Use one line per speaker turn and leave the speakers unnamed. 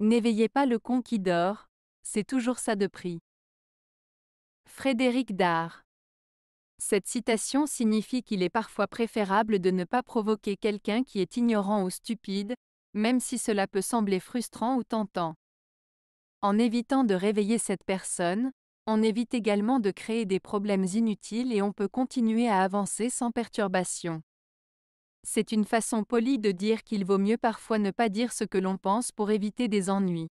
N'éveillez pas le con qui dort, c'est toujours ça de prix. Frédéric Dard. Cette citation signifie qu'il est parfois préférable de ne pas provoquer quelqu'un qui est ignorant ou stupide, même si cela peut sembler frustrant ou tentant. En évitant de réveiller cette personne, on évite également de créer des problèmes inutiles et on peut continuer à avancer sans perturbation. C'est une façon polie de dire qu'il vaut mieux parfois ne pas dire ce que l'on pense pour
éviter des ennuis.